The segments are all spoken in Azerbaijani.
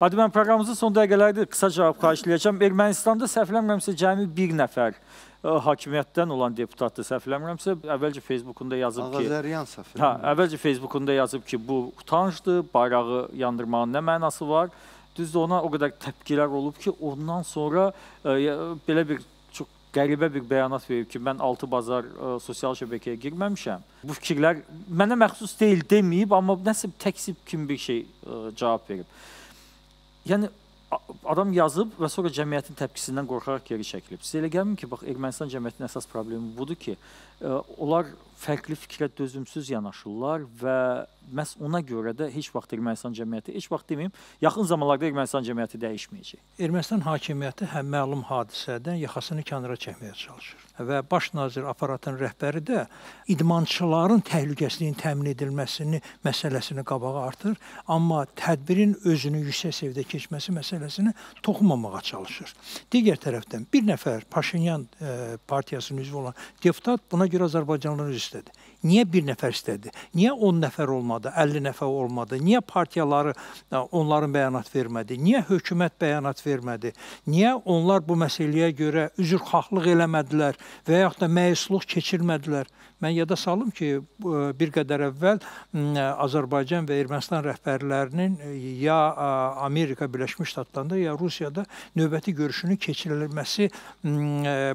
Hadi mən proqramımızın son dəqiqələrdə qısa cavab xahişləyəcəm. Ermənistanda səhvləmirəmsə cəmi bir nəfər ə, e, hakimiyyətdən olan deputatdır səhvləmirəmsə. Əvvəlcə Facebookunda yazıb ki... Ağazəryan səhvləmirəm. Hə, əvvəlcə Facebookunda yazıb ki, bu utancdır, bayrağı yandırmağın nə mənası var. Düzdür, ona o qədər təpkilər olub ki, ondan sonra ə, e, belə bir qəribə bir bəyanat verib ki, mən 6 bazar ə, e, sosial şəbəkəyə girməmişəm. Bu fikirlər mənə məxsus deyil deməyib, amma nəsə təksib kimi bir şey ə, cavab verib. Yəni adam yazıb və sonra cəmiyyətin təpkisindən qorxaraq geri çəkilib. Sizə elə gəlmir ki, bax Ermənistan cəmiyyətinin əsas problemi budur ki, e, onlar fərqli fikrə dözümsüz yanaşırlar və məhz ona görə də heç vaxt Ermənistan cəmiyyəti, heç vaxt deməyim, yaxın zamanlarda Ermənistan cəmiyyəti dəyişməyəcək. Ermənistan hakimiyyəti həm məlum hadisədən yaxasını kənara çəkməyə çalışır və baş nazir aparatın rəhbəri də idmançıların təhlükəsizliyinin təmin edilməsini məsələsini qabağa artır, amma tədbirin özünü yüksək səviyyədə keçməsi məsələsini toxunmamağa çalışır. Digər tərəfdən bir nəfər Paşinyan ə, e, partiyasının üzvü olan deputat buna görə Azərbaycanlıların istədi? Niyə bir nəfər istədi? Niyə 10 nəfər olmadı, 50 nəfər olmadı? Niyə partiyaları e, onların bəyanat vermədi? Niyə hökumət bəyanat vermədi? Niyə onlar bu məsələyə görə üzrxahlıq eləmədilər və yaxud da məyusluq keçirmədilər? Mən yada salım ki, e, bir qədər əvvəl e, Azərbaycan və Ermənistan rəhbərlərinin ya Amerika Birləşmiş Ştatlarında ya Rusiyada növbəti görüşünün keçirilməsi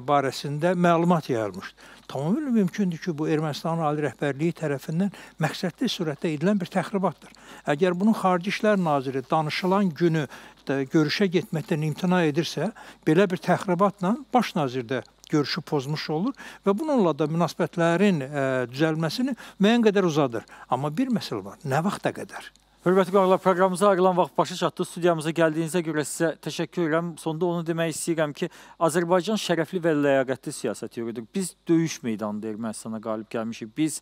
barəsində məlumat yayılmışdı. Tamamilə mümkündür ki, bu Ermənistan Ermənistanın ali rəhbərliyi tərəfindən məqsədli sürətdə edilən bir təxribatdır. Əgər bunun Xarici İşlər naziri danışılan günü də görüşə getməkdən imtina edirsə, belə bir təxribatla baş nazir də görüşü pozmuş olur və bununla da münasibətlərin ə, e, düzəlməsini müəyyən qədər uzadır. Amma bir məsələ var. Nə vaxta qədər? Hörmətli qonaqlar, proqramımıza ayrılan vaxt başa çatdı. Studiyamıza gəldiyinizə görə sizə təşəkkür edirəm. Sonda onu demək istəyirəm ki, Azərbaycan şərəfli və ləyaqətli siyasət yürüdür. Biz döyüş meydanında Ermənistana qalib gəlmişik. Biz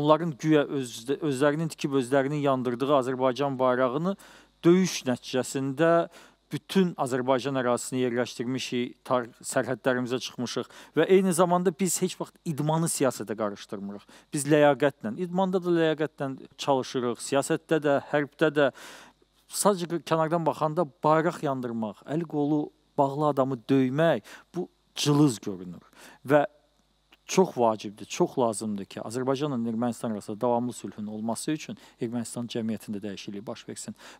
onların güya öz, özlərinin tikib özlərinin yandırdığı Azərbaycan bayrağını döyüş nəticəsində bütün Azərbaycan ərazisini yerləşdirmişik, tar sərhədlərimizə çıxmışıq və eyni zamanda biz heç vaxt idmanı siyasətə qarışdırmırıq. Biz ləyaqətlə, idmanda da ləyaqətlə çalışırıq, siyasətdə də, hərbdə də sadəcə kənardan baxanda bayraq yandırmaq, əl-qolu bağlı adamı döymək bu cılız görünür və çox vacibdir, çox lazımdır ki, Azərbaycanla Ermənistan arasında davamlı sülhün olması üçün Ermənistan cəmiyyətində dəyişiklik baş versin.